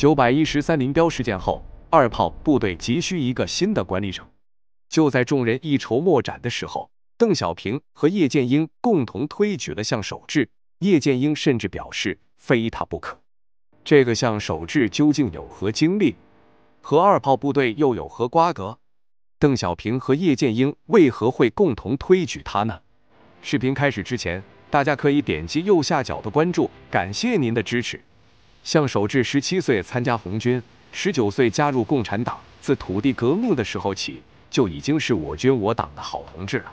九百一十三林彪事件后，二炮部队急需一个新的管理者。就在众人一筹莫展的时候，邓小平和叶剑英共同推举了向守志。叶剑英甚至表示非他不可。这个向守志究竟有何经历？和二炮部队又有何瓜葛？邓小平和叶剑英为何会共同推举他呢？视频开始之前，大家可以点击右下角的关注，感谢您的支持。向守志十七岁参加红军，十九岁加入共产党。自土地革命的时候起，就已经是我军我党的好同志了。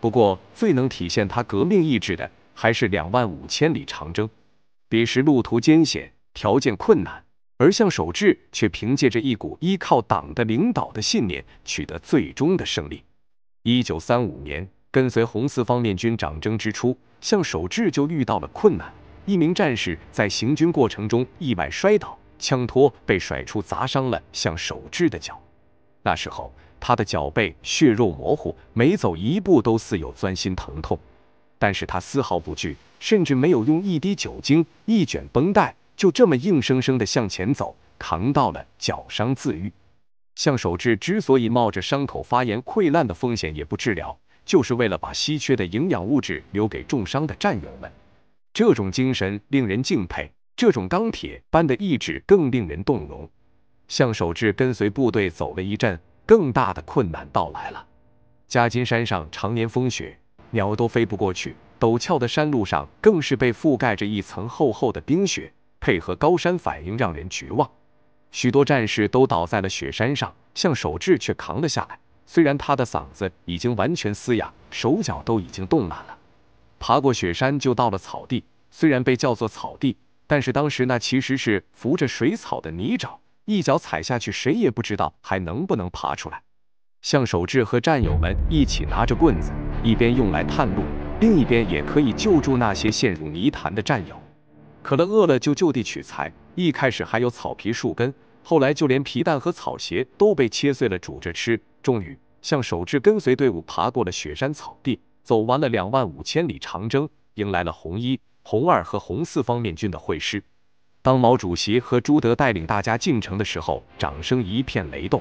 不过，最能体现他革命意志的，还是两万五千里长征。彼时路途艰险，条件困难，而向守志却凭借着一股依靠党的领导的信念，取得最终的胜利。一九三五年，跟随红四方面军长征之初，向守志就遇到了困难。一名战士在行军过程中意外摔倒，枪托被甩出砸伤了向守志的脚。那时候他的脚背血肉模糊，每走一步都似有钻心疼痛，但是他丝毫不惧，甚至没有用一滴酒精、一卷绷带，就这么硬生生地向前走，扛到了脚伤自愈。向守志之所以冒着伤口发炎溃烂的风险也不治疗，就是为了把稀缺的营养物质留给重伤的战友们。这种精神令人敬佩，这种钢铁般的意志更令人动容。向守志跟随部队走了一阵，更大的困难到来了。夹金山上常年风雪，鸟都飞不过去，陡峭的山路上更是被覆盖着一层厚厚的冰雪，配合高山反应，让人绝望。许多战士都倒在了雪山上，向守志却扛了下来。虽然他的嗓子已经完全嘶哑，手脚都已经冻烂了。爬过雪山就到了草地，虽然被叫做草地，但是当时那其实是浮着水草的泥沼，一脚踩下去，谁也不知道还能不能爬出来。向守志和战友们一起拿着棍子，一边用来探路，另一边也可以救助那些陷入泥潭的战友。渴了饿了就就地取材，一开始还有草皮树根，后来就连皮蛋和草鞋都被切碎了煮着吃。终于，向守志跟随队伍爬过了雪山草地。走完了两万五千里长征，迎来了红一、红二和红四方面军的会师。当毛主席和朱德带领大家进城的时候，掌声一片雷动。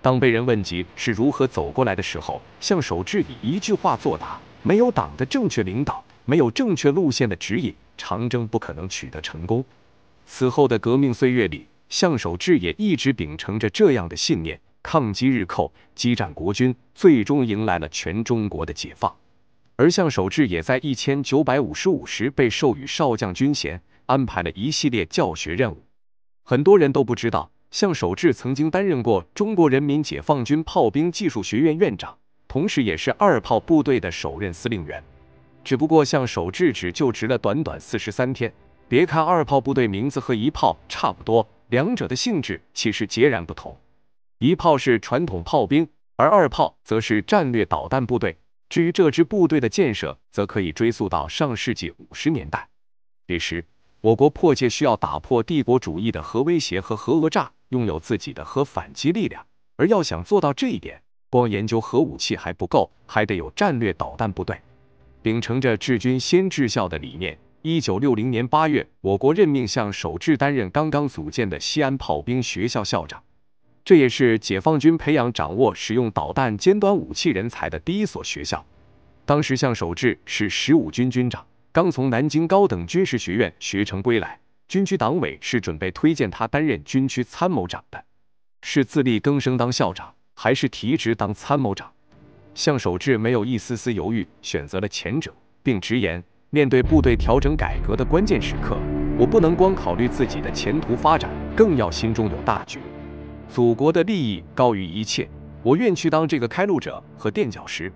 当被人问及是如何走过来的时候，向守志以一句话作答：没有党的正确领导，没有正确路线的指引，长征不可能取得成功。此后的革命岁月里，向守志也一直秉承着这样的信念，抗击日寇，激战国军，最终迎来了全中国的解放。而向守志也在一千九百五十五时被授予少将军衔，安排了一系列教学任务。很多人都不知道，向守志曾经担任过中国人民解放军炮兵技术学院院长，同时也是二炮部队的首任司令员。只不过向守志只就职了短短四十三天。别看二炮部队名字和一炮差不多，两者的性质其实截然不同。一炮是传统炮兵，而二炮则是战略导弹部队。至于这支部队的建设，则可以追溯到上世纪五十年代。彼时，我国迫切需要打破帝国主义的核威胁和核讹诈，拥有自己的核反击力量。而要想做到这一点，光研究核武器还不够，还得有战略导弹部队。秉承着治军先治校的理念，一九六零年八月，我国任命向守志担任刚刚组建的西安炮兵学校校长。这也是解放军培养掌握使用导弹尖端武器人才的第一所学校。当时，向守志是十五军军长，刚从南京高等军事学院学成归来。军区党委是准备推荐他担任军区参谋长的，是自力更生当校长，还是提职当参谋长？向守志没有一丝丝犹豫，选择了前者，并直言：面对部队调整改革的关键时刻，我不能光考虑自己的前途发展，更要心中有大局。祖国的利益高于一切，我愿去当这个开路者和垫脚石。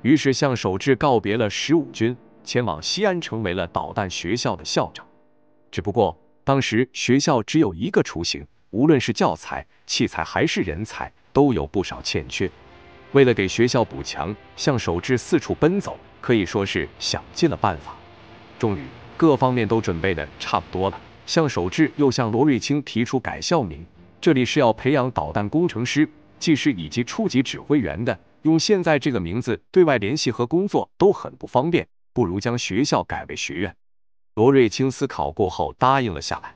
于是，向守志告别了十五军，前往西安，成为了导弹学校的校长。只不过，当时学校只有一个雏形，无论是教材、器材还是人才，都有不少欠缺。为了给学校补墙，向守志四处奔走，可以说是想尽了办法。终于，各方面都准备的差不多了，向守志又向罗瑞卿提出改校名。这里是要培养导弹工程师、技师以及初级指挥员的。用现在这个名字对外联系和工作都很不方便，不如将学校改为学院。罗瑞卿思考过后答应了下来。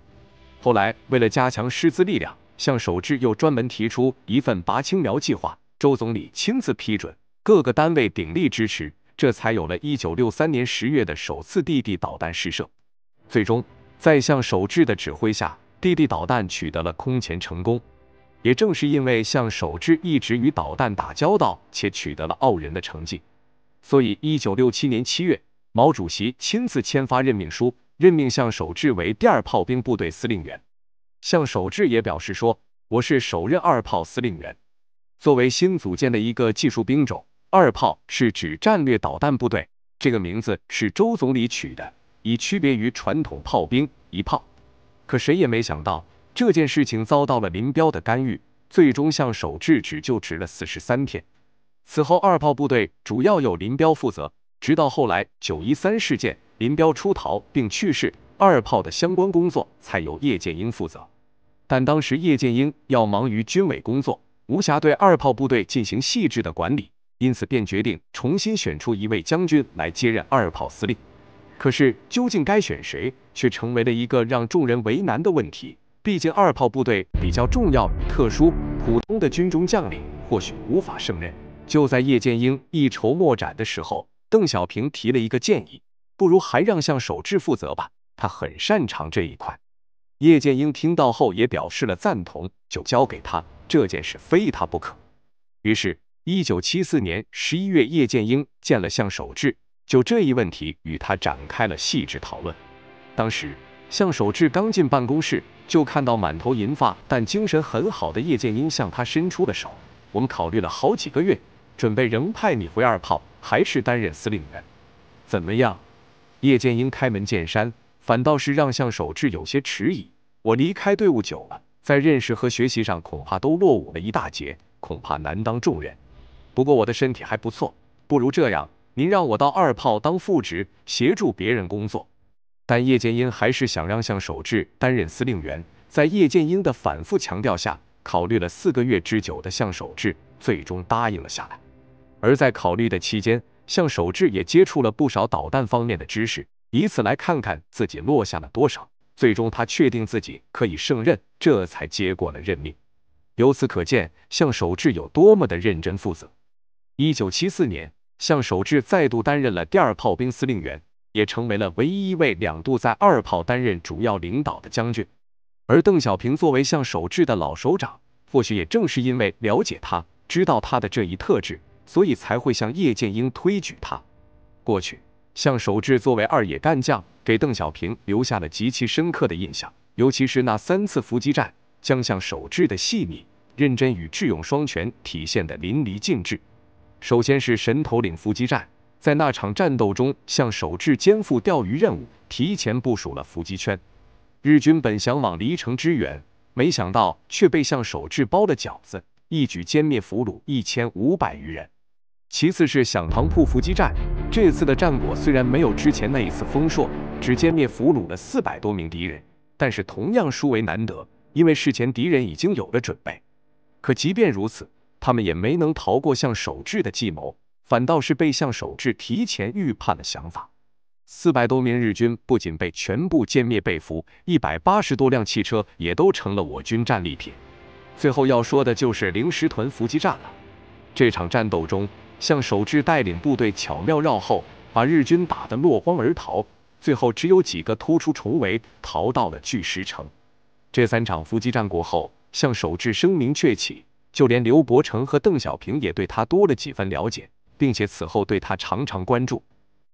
后来，为了加强师资力量，向守志又专门提出一份拔青苗计划。周总理亲自批准，各个单位鼎力支持，这才有了一九六三年十月的首次地地导弹试射。最终，在向守志的指挥下。地地导弹取得了空前成功，也正是因为向守志一直与导弹打交道，且取得了傲人的成绩，所以一九六七年七月，毛主席亲自签发任命书，任命向守志为第二炮兵部队司令员。向守志也表示说：“我是首任二炮司令员。作为新组建的一个技术兵种，二炮是指战略导弹部队，这个名字是周总理取的，以区别于传统炮兵一炮。”可谁也没想到，这件事情遭到了林彪的干预，最终向守志只就职了四十三天。此后，二炮部队主要由林彪负责，直到后来九一三事件，林彪出逃并去世，二炮的相关工作才由叶剑英负责。但当时叶剑英要忙于军委工作，无暇对二炮部队进行细致的管理，因此便决定重新选出一位将军来接任二炮司令。可是，究竟该选谁，却成为了一个让众人为难的问题。毕竟，二炮部队比较重要与特殊，普通的军中将领或许无法胜任。就在叶剑英一筹莫展的时候，邓小平提了一个建议：“不如还让向守志负责吧，他很擅长这一块。”叶剑英听到后也表示了赞同，就交给他这件事，非他不可。于是，一九七四年十一月，叶剑英见了向守志。就这一问题与他展开了细致讨论。当时，向守志刚进办公室，就看到满头银发但精神很好的叶剑英向他伸出了手。我们考虑了好几个月，准备仍派你回二炮，还是担任司令员？怎么样？叶剑英开门见山，反倒是让向守志有些迟疑。我离开队伍久了，在认识和学习上恐怕都落伍了一大截，恐怕难当重任。不过我的身体还不错，不如这样。您让我到二炮当副职，协助别人工作，但叶剑英还是想让向守志担任司令员。在叶剑英的反复强调下，考虑了四个月之久的向守志最终答应了下来。而在考虑的期间，向守志也接触了不少导弹方面的知识，以此来看看自己落下了多少。最终，他确定自己可以胜任，这才接过了任命。由此可见，向守志有多么的认真负责。一九七四年。向守志再度担任了第二炮兵司令员，也成为了唯一一位两度在二炮担任主要领导的将军。而邓小平作为向守志的老首长，或许也正是因为了解他，知道他的这一特质，所以才会向叶剑英推举他。过去，向守志作为二野干将，给邓小平留下了极其深刻的印象，尤其是那三次伏击战，将向守志的细腻、认真与智勇双全体现得淋漓尽致。首先是神头岭伏击战，在那场战斗中，向守志肩负钓鱼任务，提前部署了伏击圈。日军本想往黎城支援，没想到却被向守志包了饺子，一举歼灭俘虏一千五百余人。其次是响堂铺伏击战，这次的战果虽然没有之前那一次丰硕，只歼灭俘虏了四百多名敌人，但是同样殊为难得，因为事前敌人已经有了准备。可即便如此，他们也没能逃过向守志的计谋，反倒是被向守志提前预判的想法。四百多名日军不仅被全部歼灭被俘，一百八十多辆汽车也都成了我军战利品。最后要说的就是灵石屯伏击战了。这场战斗中，向守志带领部队巧妙绕后，把日军打得落荒而逃。最后只有几个突出重围，逃到了巨石城。这三场伏击战过后，向守志声名鹊起。就连刘伯承和邓小平也对他多了几分了解，并且此后对他常常关注。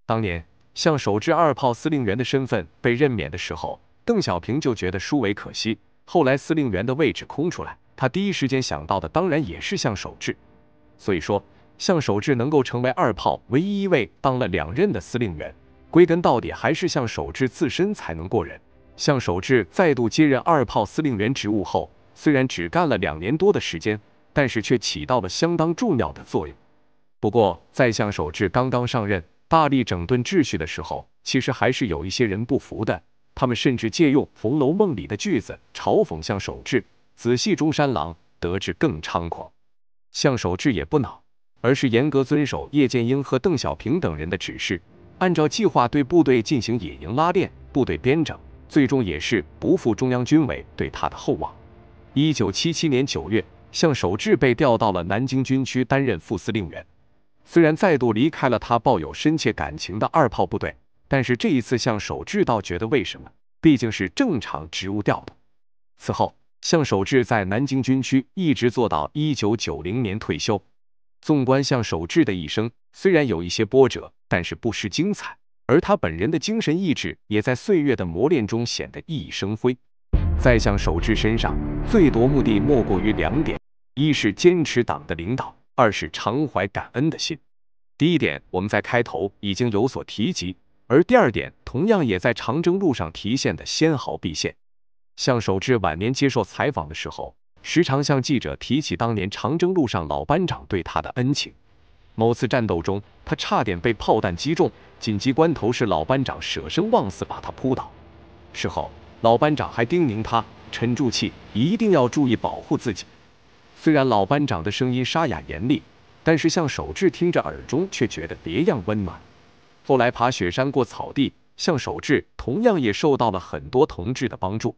当年向守志二炮司令员的身份被任免的时候，邓小平就觉得殊为可惜。后来司令员的位置空出来，他第一时间想到的当然也是向守志。所以说，向守志能够成为二炮唯一一位当了两任的司令员，归根到底还是向守志自身才能过人。向守志再度接任二炮司令员职务后，虽然只干了两年多的时间。但是却起到了相当重要的作用。不过，在向守志刚刚上任，大力整顿秩序的时候，其实还是有一些人不服的。他们甚至借用《红楼梦》里的句子嘲讽向守志：“仔细中山狼，得志更猖狂。”向守志也不恼，而是严格遵守叶剑英和邓小平等人的指示，按照计划对部队进行野营拉练、部队编整，最终也是不负中央军委对他的厚望。一九七七年九月。向守志被调到了南京军区担任副司令员，虽然再度离开了他抱有深切感情的二炮部队，但是这一次向守志倒觉得为什么，毕竟是正常职务调动。此后，向守志在南京军区一直做到一九九零年退休。纵观向守志的一生，虽然有一些波折，但是不失精彩。而他本人的精神意志也在岁月的磨练中显得熠熠生辉。在向守志身上，最夺目的莫过于两点。一是坚持党的领导，二是常怀感恩的心。第一点，我们在开头已经有所提及；而第二点，同样也在长征路上体现的纤毫毕现。向守志晚年接受采访的时候，时常向记者提起当年长征路上老班长对他的恩情。某次战斗中，他差点被炮弹击中，紧急关头是老班长舍生忘死把他扑倒。事后，老班长还叮咛他沉住气，一定要注意保护自己。虽然老班长的声音沙哑严厉，但是向守志听着耳中却觉得别样温暖。后来爬雪山过草地，向守志同样也受到了很多同志的帮助。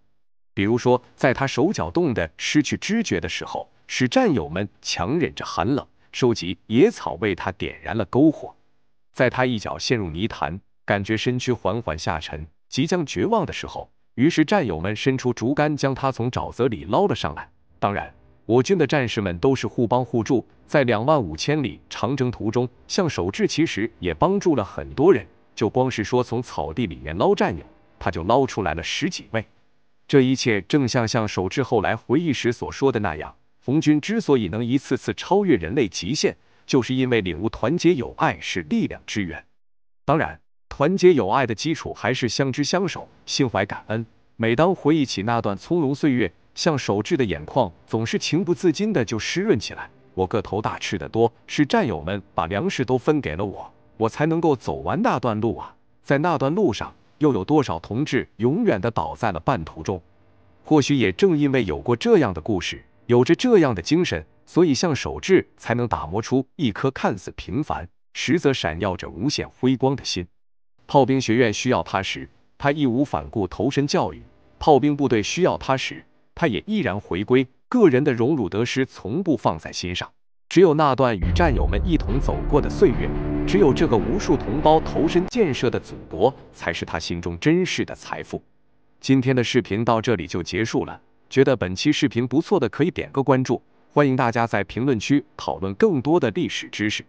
比如说，在他手脚冻得失去知觉的时候，是战友们强忍着寒冷，收集野草为他点燃了篝火；在他一脚陷入泥潭，感觉身躯缓缓下沉，即将绝望的时候，于是战友们伸出竹竿将他从沼泽里捞了上来。当然。我军的战士们都是互帮互助，在两万五千里长征途中，向守志其实也帮助了很多人。就光是说从草地里面捞战友，他就捞出来了十几位。这一切正像向守志后来回忆时所说的那样：，红军之所以能一次次超越人类极限，就是因为领悟团结友爱是力量之源。当然，团结友爱的基础还是相知相守，心怀感恩。每当回忆起那段葱茏岁月，像守志的眼眶总是情不自禁的就湿润起来。我个头大，吃的多，是战友们把粮食都分给了我，我才能够走完那段路啊。在那段路上，又有多少同志永远的倒在了半途中？或许也正因为有过这样的故事，有着这样的精神，所以像守志才能打磨出一颗看似平凡，实则闪耀着无限辉光的心。炮兵学院需要他时，他义无反顾投身教育；炮兵部队需要他时，他也依然回归，个人的荣辱得失从不放在心上。只有那段与战友们一同走过的岁月，只有这个无数同胞投身建设的祖国，才是他心中真实的财富。今天的视频到这里就结束了，觉得本期视频不错的可以点个关注，欢迎大家在评论区讨论更多的历史知识。